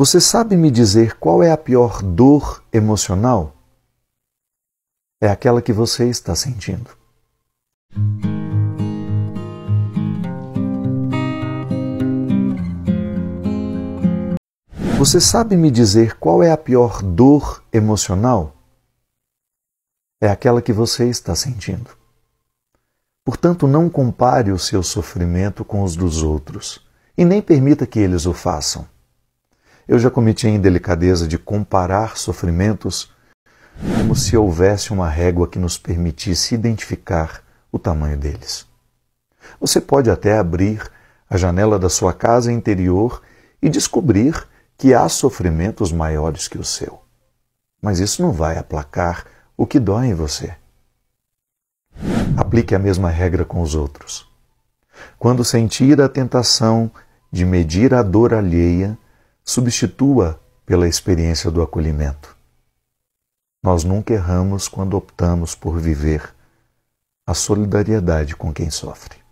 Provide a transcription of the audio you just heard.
Você sabe me dizer qual é a pior dor emocional? É aquela que você está sentindo. Você sabe me dizer qual é a pior dor emocional? É aquela que você está sentindo. Portanto, não compare o seu sofrimento com os dos outros e nem permita que eles o façam. Eu já cometi a indelicadeza de comparar sofrimentos como se houvesse uma régua que nos permitisse identificar o tamanho deles. Você pode até abrir a janela da sua casa interior e descobrir que há sofrimentos maiores que o seu. Mas isso não vai aplacar o que dói em você. Aplique a mesma regra com os outros. Quando sentir a tentação de medir a dor alheia, substitua pela experiência do acolhimento. Nós nunca erramos quando optamos por viver a solidariedade com quem sofre.